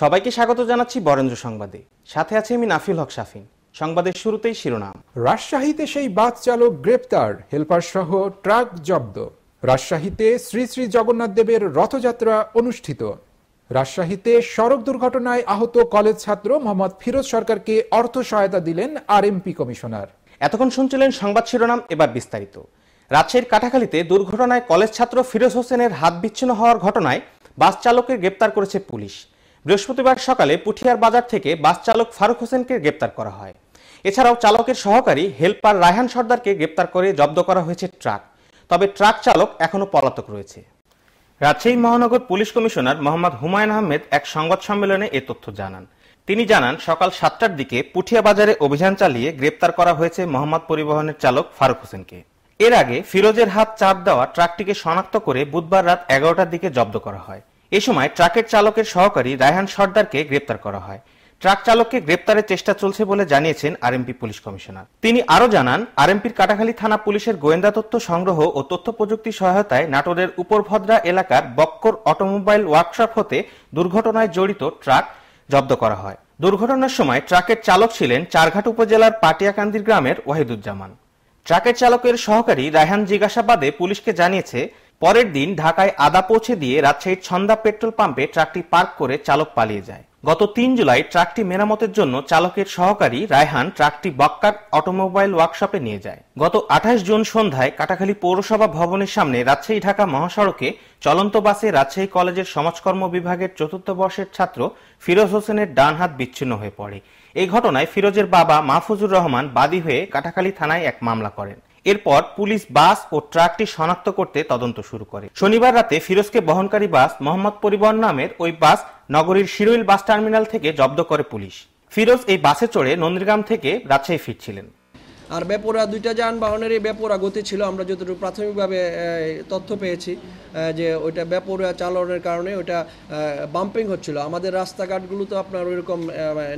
সবাইকে স্বাগত জানাচ্ছি বরেন্দ্র সংবাদে সাথে আছে আমি নাফিল হক সাফিন সংবাদের শুরুতেই শিরোনাম রাজশাহীতে সেই বাস চালক গ্রেপ্তার হেলপার সহ ট্রাক জব্দ রাজশাহীতে শ্রী শ্রী জগন্নাথ দেবের রথযাত্রা অনুষ্ঠিত রাজশাহীতে সড়ক দুর্ঘটনায় আহত কলেজ ছাত্র মোহাম্মদ ফিরোজ সরকারকে অর্থ সহায়তা দিলেন আরএমপি কমিশনার এতক্ষণ শুনছিলেন সংবাদ শিরোনাম এবার বিস্তারিত রাজশাহীর কাটাখালীতে দুর্ঘটনায় কলেজ ছাত্র ফিরোজ হোসেনের হাত বিচ্ছিন্ন হওয়ার ঘটনায় বাস চালককে গ্রেপ্তার করেছে পুলিশ বৃহস্পতিবার সকালে পুঠিয়ার বাজার থেকে বাস চালক ফারুক হোসেনকে গ্রেপ্তার করা হয় এছাড়াও চালকের সহকারী হেল্পার রায়হান সর্দারকে গ্রেপ্তার করে জব্দ করা হয়েছে ট্রাক তবে ট্রাক চালক এখনও পলাতক রয়েছে রাজশাহী মহানগর পুলিশ কমিশনার মোহাম্মদ হুমায়ুন আহমেদ এক সংবাদ সম্মেলনে এ তথ্য জানান তিনি জানান সকাল সাতটার দিকে পুঠিয়া বাজারে অভিযান চালিয়ে গ্রেপ্তার করা হয়েছে মোহাম্মদ পরিবহনের চালক ফারুক হোসেনকে এর আগে ফিরোজের হাত চাপ দেওয়া ট্রাকটিকে শনাক্ত করে বুধবার রাত এগারোটার দিকে জব্দ করা হয় এ সময় ট্রাকের চালকের সহকারী রায়হান সর্দারকে গ্রেপ্তার করা হয় ট্রাক চালককে গ্রেপ্তারের চেষ্টা চলছে বলে জানিয়েছেন আরএমপি পুলিশ কমিশনার তিনি আরও জানান আরএমপির কাটাখালী থানা পুলিশের গোয়েন্দা তথ্য সংগ্রহ ও তথ্য প্রযুক্তি সহায়তায় নাটোরের উপরভদ্রা এলাকার বক্কর অটোমোবাইল ওয়ার্কশপ হতে দুর্ঘটনায় জড়িত ট্রাক জব্দ করা হয় দুর্ঘটনার সময় ট্রাকের চালক ছিলেন চারঘাট উপজেলার পাটিয়াকান্দির গ্রামের ওয়াহিদুজ্জামান ট্রাকের চালকের সহকারী রায়হান জিজ্ঞাসাবাদে পুলিশকে জানিয়েছে পরের দিন ঢাকায় আদা পৌঁছে দিয়ে রাজশাহীর ছন্দা পেট্রোল পাম্পে ট্রাকটি পার্ক করে চালক পালিয়ে যায় গত তিন জুলাই ট্রাকটি মেরামতের জন্য চালকের সহকারী রায়হান ট্রাকটি বক্কার অটোমোবাইল ওয়ার্কশপে নিয়ে যায় গত আঠাশ জুন সন্ধ্যায় কাটাখালী পৌরসভা ভবনের সামনে রাজশাহী ঢাকা মহাসড়কে চলন্ত বাসে রাজশাহী কলেজের সমাজকর্ম বিভাগের চতুর্থ বর্ষের ছাত্র ফিরোজ হোসেনের ডান হাত বিচ্ছিন্ন হয়ে পড়ে এই ঘটনায় ফিরোজের বাবা মাহফুজুর রহমান বাদী হয়ে কাটাখালী থানায় এক মামলা করেন এরপর পুলিশ বাস ও ট্রাকটি শনাক্ত করতে তদন্ত শুরু করে শনিবার রাতে ফিরোজকে বহনকারী বাস মোহাম্মদ পরিবহন নামের ওই বাস নগরীর শিরোইল বাস টার্মিনাল থেকে জব্দ করে পুলিশ ফিরোজ এই বাসে চড়ে নন্দীগ্রাম থেকে রাজশাহী ফিরছিলেন আর বেপরা দুইটা যানবাহনেরই বেপরা গতি ছিল আমরা যতটুকু প্রাথমিকভাবে তথ্য পেয়েছি যে ওইটা বেপরা চালনের কারণে ওইটা বাম্পিং হচ্ছিল আমাদের রাস্তাঘাটগুলো তো আপনার ওইরকম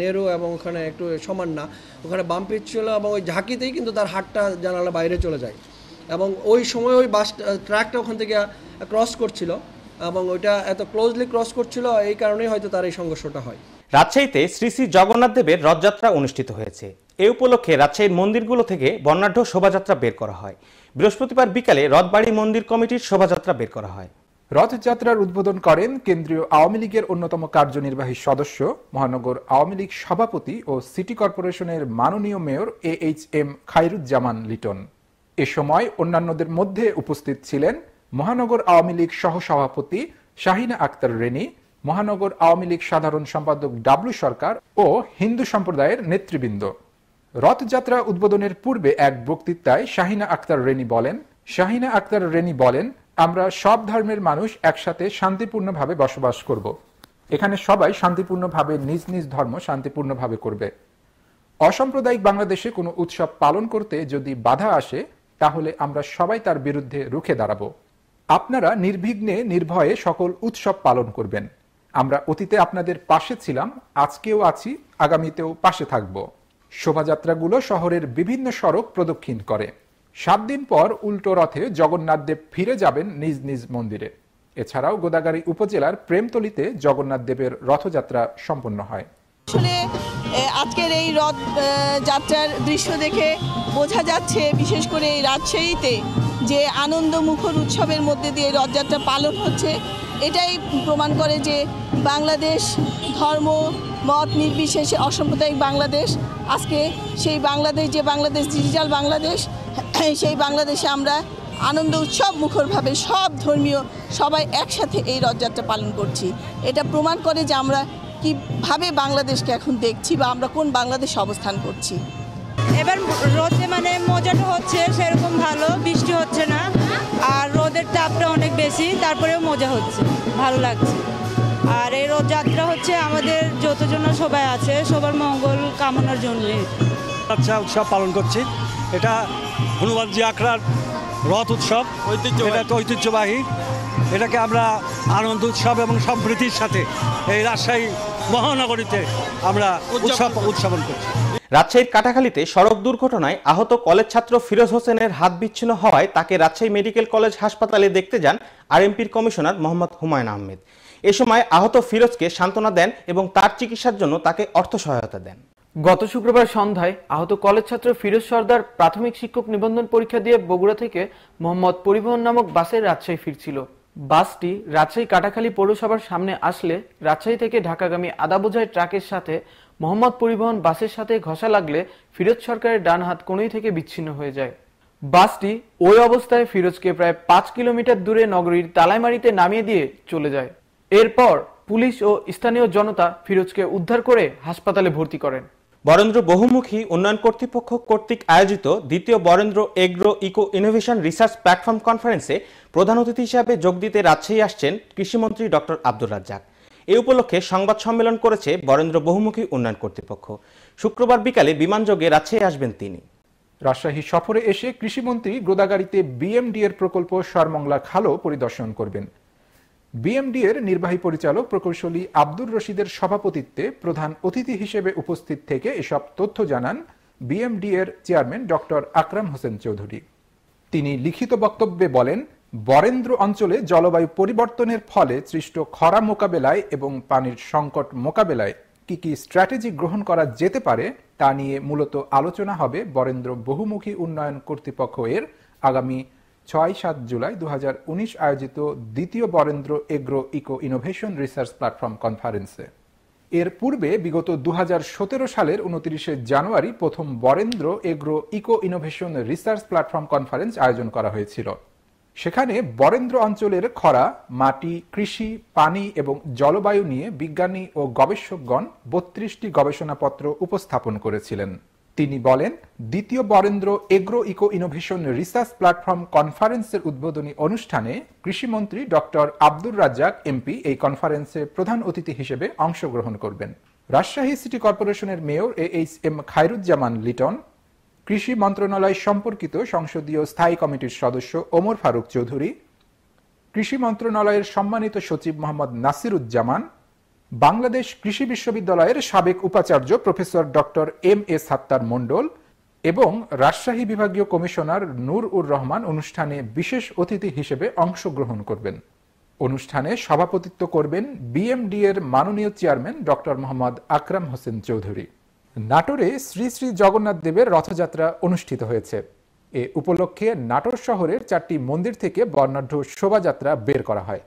নেরু এবং ওখানে একটু সমান না ওখানে বাম্পিং ছিল এবং ওই ঝাঁকিতেই কিন্তু তার হাটটা জানালা বাইরে চলে যায় এবং ওই সময় ওই বাস ট্র্যাকটা ওখান থেকে ক্রস করছিল এবং ওইটা এত ক্লোজলি ক্রস করছিল এই কারণেই হয়তো তার এই সংঘর্ষটা হয় রাজশাহীতে শ্রী শ্রী জগন্নাথ দেবের রথযাত্রা অনুষ্ঠিত হয়েছে এ উপলক্ষে রাজশাহীর মন্দিরগুলো থেকে বর্ণাঢ্য শোভাযাত্রা বের করা হয় বৃহস্পতিবার বিকালে রথবাড়ি মন্দির কমিটির শোভাযাত্রা বের করা হয় রথযাত্রার উদ্বোধন করেন কেন্দ্রীয় আওয়ামী লীগের অন্যতম কার্যনির্বাহী সদস্য মহানগর আওয়ামী লীগ সভাপতি ও সিটি কর্পোরেশনের মাননীয় mayor A H M Khairuzzaman Liton এ সময় অন্যান্যদের মধ্যে উপস্থিত ছিলেন মহানগর আওয়ামী লীগ সহসভাপতি শাহিনা আক্তার রেনি মহানগর আওয়ামী লীগ সাধারণ সম্পাদক ডাব্লু সরকার ও হিন্দু সম্প্রদায়ের নেতৃবৃন্দ রথযাত্রা উদ্বোধনের পূর্বে এক বক্তৃতায় শাহিনা আক্তার রেনি বলেন শাহিনা আক্তার রেনি বলেন আমরা সব ধর্মের মানুষ একসাথে শান্তিপূর্ণভাবে বসবাস করব এখানে সবাই শান্তিপূর্ণভাবে নিজ নিজ ধর্ম শান্তিপূর্ণভাবে করবে অসাম্প্রদায়িক বাংলাদেশে কোনো উৎসব পালন করতে যদি বাধা আসে তাহলে আমরা সবাই তার বিরুদ্ধে রুখে দাঁড়াবো আপনারা নির্বিঘ্নে নির্ভয়ে সকল উৎসব পালন করবেন আমরা অতীতে আপনাদের পাশে ছিলাম আজকেও আছি আগামীতেও পাশে থাকবো শোভাযাত্রাগুলো শহরের বিভিন্ন সড়ক প্রদক্ষিণ করে সাত দিন পর উল্টো রথে জগন্নাথদেব ফিরে যাবেন নিজ নিজ মন্দিরে এছাড়াও গোদাগাড়ি উপজেলার প্রেমতলিতে জগন্নাথদেবের রথযাত্রা সম্পন্ন হয় আসলে আজকের এই রথ যাত্রার দৃশ্য দেখে বোঝা যাচ্ছে বিশেষ করে এই রাজশাহীতে যে আনন্দ মুখর উৎসবের মধ্যে দিয়ে রথযাত্রা পালন হচ্ছে এটাই প্রমাণ করে যে বাংলাদেশ ধর্ম মত নির্বিশেষে অসাম্প্রদায়িক বাংলাদেশ আজকে সেই বাংলাদেশ যে বাংলাদেশ ডিজিটাল বাংলাদেশ সেই বাংলাদেশে আমরা আনন্দ উৎসব মুখরভাবে সব ধর্মীয় সবাই একসাথে এই রথযাত্রা পালন করছি এটা প্রমাণ করে যে আমরা কীভাবে বাংলাদেশকে এখন দেখছি বা আমরা কোন বাংলাদেশে অবস্থান করছি এবার রোদে মানে মজাটা হচ্ছে সেরকম ভালো বৃষ্টি হচ্ছে না আর রোদের তাপটা অনেক বেশি তারপরেও মজা হচ্ছে ভালো লাগছে আর এই রথযাত্রা হচ্ছে আমাদের যতজন সবাই আছে সবার মঙ্গল কামনার জন্যে আচ্ছা উৎসব পালন করছি এটা হনুমানজি আখড়ার রথ উৎসব ঐতিহ্য এটা ঐতিহ্যবাহী এটাকে আমরা আনন্দ উৎসব এবং সম্প্রীতির সাথে এই রাজশাহী মহানগরীতে আমরা উৎসব উৎসাপন করছি রাজশাহীর কাটাখালীতে সড়ক দুর্ঘটনায় আহত কলেজ ছাত্র ফিরোজ হোসেনের হাত বিচ্ছিন্ন হওয়ায় তাকে রাজশাহী মেডিকেল কলেজ হাসপাতালে দেখতে যান আরএমপির কমিশনার মোহাম্মদ হুমায়ুন আহমেদ এ সময় আহত ফিরোজকে সান্ত্বনা দেন এবং তার চিকিৎসার জন্য তাকে অর্থ সহায়তা দেন গত শুক্রবার সন্ধ্যায় আহত কলেজ ছাত্র ফিরোজ সর্দার প্রাথমিক শিক্ষক নিবন্ধন পরীক্ষা দিয়ে বগুড়া থেকে মোহাম্মদ পরিবহন নামক বাসের রাজশাহী ফিরছিল বাসটি রাজশাহী কাটাখালী পৌরসভার সামনে আসলে রাজশাহী থেকে ঢাকাগামী আদাবোঝাই ট্রাকের সাথে মোহাম্মদ পরিবহন বাসের সাথে ঘষা লাগলে ফিরোজ সরকারের ডান হাত কোনই থেকে বিচ্ছিন্ন হয়ে যায় বাসটি ওই অবস্থায় ফিরোজকে প্রায় পাঁচ কিলোমিটার দূরে নগরীর তালাইমারিতে নামিয়ে দিয়ে চলে যায় এরপর পুলিশ ও স্থানীয় জনতা ফিরোজকে উদ্ধার করে হাসপাতালে ভর্তি করেন বরেন্দ্র বহুমুখী উন্নয়ন কর্তৃপক্ষ কর্তৃক আয়োজিত দ্বিতীয় Barendra agro eco innovation research platform কনফারেন্সে প্রধান অতিথি হিসাবে যোগ দিতে রাজশাহী আসছেন কৃষিমন্ত্রী ডক্টর আব্দুর রাজ্জাক এ উপলক্ষে সংবাদ সম্মেলন করেছে বরেন্দ্র বহুমুখী উন্নয়ন কর্তৃপক্ষ শুক্রবার বিকালে বিমানযোগে রাজশাহী আসবেন তিনি রাজশাহী সফরে এসে কৃষিমন্ত্রী গোদাগাড়িতে বিএমডি এর প্রকল্প সরমংলা খালও পরিদর্শন করবেন বিএমডিএর নির্বাহী পরিচালক প্রকৌশলী আব্দুর রশিদের সভাপতিত্বে প্রধান অতিথি হিসেবে উপস্থিত থেকে এসব তথ্য জানান বিএমডিএর চেয়ারম্যান ডক্টর আকরাম হোসেন চৌধুরী তিনি লিখিত বক্তব্যে বলেন বরেন্দ্র অঞ্চলে জলবায়ু পরিবর্তনের ফলে সৃষ্ট খরা মোকাবেলায় এবং পানির সংকট মোকাবেলায় কি কি স্ট্র্যাটেজি গ্রহণ করা যেতে পারে তা নিয়ে মূলত আলোচনা হবে বরেন্দ্র বহুমুখী উন্নয়ন কর্তৃপক্ষ এর আগামী ছয় সাত জুলাই দু আয়োজিত দ্বিতীয় Barendra agro eco innovation research platform কনফারেন্সে এর পূর্বে বিগত দু সালের উনত্রিশে জানুয়ারি প্রথম Barendra agro eco innovation research platform conference আয়োজন করা হয়েছিল সেখানে বরেন্দ্র অঞ্চলের খরা মাটি কৃষি পানি এবং জলবায়ু নিয়ে বিজ্ঞানী ও গবেষকগণ বত্রিশটি গবেষণাপত্র উপস্থাপন করেছিলেন তিনি বলেন দ্বিতীয় Barendra agro eco innovation research platform কনফারেন্সের উদ্বোধনী অনুষ্ঠানে কৃষিমন্ত্রী ডক্টর আব্দুর রাজ্জাক এমপি এই কনফারেন্সে প্রধান অতিথি হিসেবে অংশগ্রহণ করবেন রাজশাহী সিটি কর্পোরেশনের mayor A H M Khairuzzaman Liton কৃষি মন্ত্রণালয় সম্পর্কিত সংসদীয় স্থায়ী কমিটির সদস্য ওমর ফারুক চৌধুরী কৃষি মন্ত্রণালয়ের সম্মানিত সচিব মোহাম্মদ নাসিরুজ্জামান বাংলাদেশ কৃষি বিশ্ববিদ্যালয়ের সাবেক উপাচার্য professor doctor M S Sattar Mondal এবং রাজশাহী বিভাগীয় কমিশনার নূর উর রহমান অনুষ্ঠানে বিশেষ অতিথি হিসেবে অংশগ্রহণ করবেন অনুষ্ঠানে সভাপতিত্ব করবেন বিএমডি এর মাননীয় চেয়ারম্যান ডক্টর মোহাম্মদ আকরাম হোসেন চৌধুরী নাটোরে শ্রী শ্রী জগন্নাথ দেবের রথযাত্রা অনুষ্ঠিত হয়েছে এ উপলক্ষে নাটোর শহরের চারটি মন্দির থেকে বর্ণাঢ্য শোভাযাত্রা বের করা হয়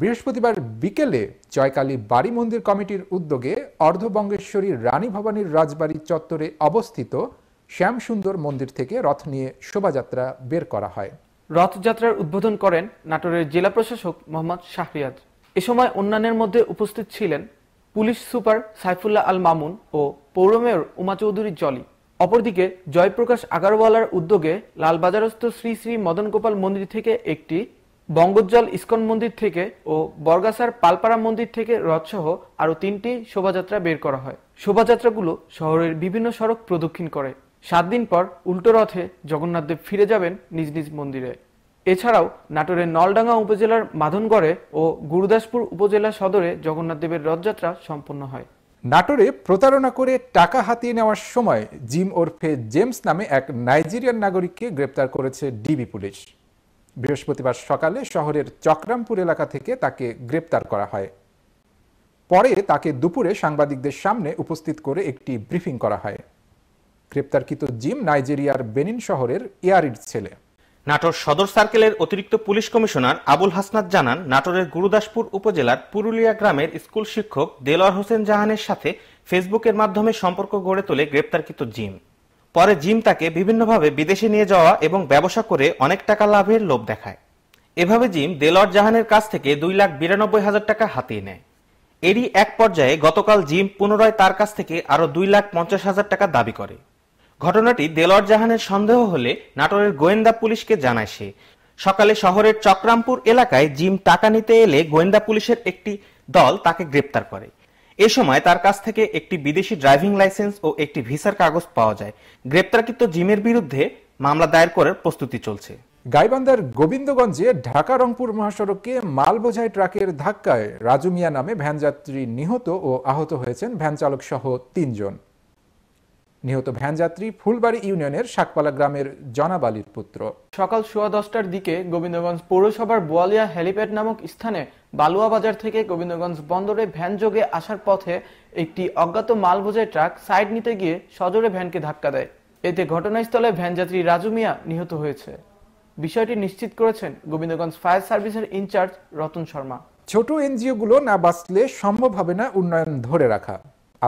বৃহস্পতিবার বিকেলে জয়কালী বাড়ি মন্দির কমিটির উদ্যোগে অর্ধবঙ্গেশ্বরী রানী ভবানীর রাজবাড়ি চত্বরে অবস্থিত শ্যামসুন্দর মন্দির থেকে রথ নিয়ে শোভাযাত্রা বের করা হয় রথযাত্রার উদ্বোধন করেন নাটোরের জেলা প্রশাসক মোহাম্মদ শাহরিয়াজ এ সময় অন্যান্যের মধ্যে উপস্থিত ছিলেন পুলিশ সুপার সাইফুল্লাহ আল মামুন ও পৌর মেয়র উমা চৌধুরী জলি অপরদিকে জয়প্রকাশ আগারওয়ালার উদ্যোগে লালবাজারস্থ শ্রী শ্রী মদন গোপাল মন্দির থেকে একটি বঙ্গোজ্জ্বল ইস্কন মন্দির থেকে ও বর্গাসার পালপাড়া মন্দির থেকে রথসহ আরও তিনটি শোভাযাত্রা বের করা হয় শোভাযাত্রাগুলো শহরের বিভিন্ন সড়ক প্রদক্ষিণ করে সাত দিন পর উল্টো রথে জগন্নাথদেব ফিরে যাবেন নিজ নিজ মন্দিরে এছাড়াও নাটোরের নলডাঙ্গা উপজেলার মাধনগড়ে ও গুরুদাসপুর উপজেলা সদরে জগন্নাথদেবের রথযাত্রা সম্পন্ন হয় নাটোরে প্রতারণা করে টাকা হাতিয়ে নেওয়ার সময় জিম ওরফে জেমস নামে এক নাইজেরিয়ান নাগরিককে গ্রেপ্তার করেছে ডিবি পুলিশ বৃহস্পতিবার সকালে শহরের চক্রামপুর এলাকা থেকে তাকে গ্রেপ্তার করা হয় পরে তাকে দুপুরে সাংবাদিকদের সামনে উপস্থিত করে একটি ব্রিফিং করা হয় গ্রেপ্তারকৃত জিম নাইজেরিয়ার বেনিন শহরের ইয়ারির ছেলে নাটোর সদর সার্কেলের অতিরিক্ত পুলিশ কমিশনার আবুল হাসনাত জানান নাটোরের গুরুদাসপুর উপজেলার পুরুলিয়া গ্রামের স্কুল শিক্ষক দেলোয়ার হোসেন জাহানের সাথে ফেসবুকের মাধ্যমে সম্পর্ক গড়ে তোলে গ্রেপ্তারকৃত জিম পরে জিম তাকে বিভিন্নভাবে বিদেশে নিয়ে যাওয়া এবং ব্যবসা করে অনেক টাকা লাভের লোভ দেখায় এভাবে জিম দেলর জাহানের কাছ থেকে দুই লাখ বিরানব্বই হাজার টাকা হাতিয়ে নেয় এরই এক পর্যায়ে গতকাল জিম পুনরায় তার কাছ থেকে আরও দুই লাখ পঞ্চাশ হাজার টাকা দাবি করে ঘটনাটি দেলওয়ার জাহানের সন্দেহ হলে নাটোরের গোয়েন্দা পুলিশকে জানায় সে সকালে শহরের চক্রামপুর এলাকায় জিম টাকা নিতে এলে গোয়েন্দা পুলিশের একটি দল তাকে গ্রেপ্তার করে এ সময় তার কাছ থেকে একটি বিদেশি ড্রাইভিং লাইসেন্স ও একটি ভিসার কাগজ পাওয়া যায় গ্রেপ্তারকৃত জিমের বিরুদ্ধে মামলা দায়ের করার প্রস্তুতি চলছে গাইবান্ধার গোবিন্দগঞ্জে ঢাকা রংপুর মহাসড়কে মালবোঝাই ট্রাকের ধাক্কায় রাজু মিয়া নামে ভ্যানযাত্রী নিহত ও আহত হয়েছেন ভ্যান চালক সহ তিনজন নিহত ভ্যানযাত্রী ফুলবাড়ি ইউনিয়নের শাকপালা গ্রামের জনাব আলীর পুত্র সকাল সোয়া দশটার দিকে গোবিন্দগঞ্জ পৌরসভার বোয়ালিয়া হেলিপ্যাড নামক স্থানে বালুয়া বাজার থেকে গোবিন্দগঞ্জ বন্দরে ভ্যানযোগে আসার পথে একটি অজ্ঞাত মালবোঝাই ট্রাক সাইড নিতে গিয়ে সজোরে ভ্যানকে ধাক্কা দেয় এতে ঘটনাস্থলে ভ্যানযাত্রী রাজু মিয়া নিহত হয়েছে বিষয়টি নিশ্চিত করেছেন গোবিন্দগঞ্জ ফায়ার সার্ভিসের ইনচার্জ রতন শর্মা ছোট এনজিওগুলো না বাঁচলে সম্ভব হবে না উন্নয়ন ধরে রাখা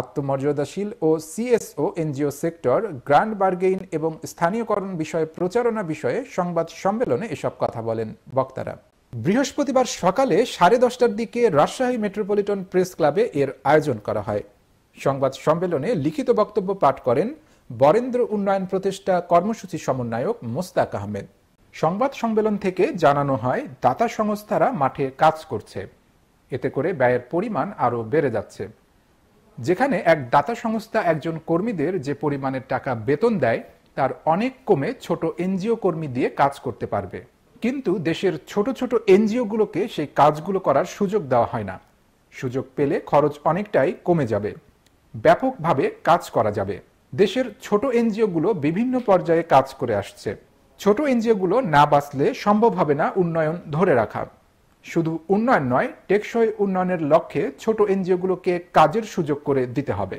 আত্মমর্যাদাশীল ও CSO NGO sector grand bargain এবং স্থানীয়করণ বিষয়ে প্রচারণা বিষয়ে সংবাদ সম্মেলনে এসব কথা বলেন বক্তারা বৃহস্পতিবার সকালে সাড়ে দশটার দিকে রাজশাহী মেট্রোপলিটন প্রেস ক্লাবে এর আয়োজন করা হয় সংবাদ সম্মেলনে লিখিত বক্তব্য পাঠ করেন বরেন্দ্র উন্নয়ন প্রতিষ্ঠা কর্মসূচি সমন্বয়ক মোস্তাক আহমেদ সংবাদ সম্মেলন থেকে জানানো হয় দাতা সংস্থারা মাঠে কাজ করছে এতে করে ব্যয়ের পরিমাণ আরও বেড়ে যাচ্ছে যেখানে এক দাতা সংস্থা একজন কর্মীদের যে পরিমাণের টাকা বেতন দেয় তার অনেক কমে ছোট এনজিও কর্মী দিয়ে কাজ করতে পারবে কিন্তু দেশের ছোট ছোট এনজিওগুলোকে সেই কাজগুলো করার সুযোগ দেওয়া হয় না সুযোগ পেলে খরচ অনেকটাই কমে যাবে ব্যাপকভাবে কাজ করা যাবে দেশের ছোট এনজিওগুলো বিভিন্ন পর্যায়ে কাজ করে আসছে ছোট এনজিওগুলো না বাঁচলে সম্ভব হবে না উন্নয়ন ধরে রাখা শুধু উন্নয়ন নয় টেকসই উন্নয়নের লক্ষ্যে ছোট এনজিওগুলোকে কাজের সুযোগ করে দিতে হবে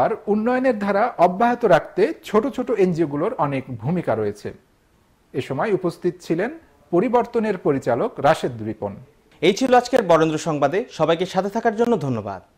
আর উন্নয়নের ধারা অব্যাহত রাখতে ছোট ছোট এনজিওগুলোর অনেক ভূমিকা রয়েছে এ সময় উপস্থিত ছিলেন পরিবর্তনের পরিচালক রাশেদ রিপন এই ছিল আজকের বরেন্দ্র সংবাদে সবাইকে সাথে থাকার জন্য ধন্যবাদ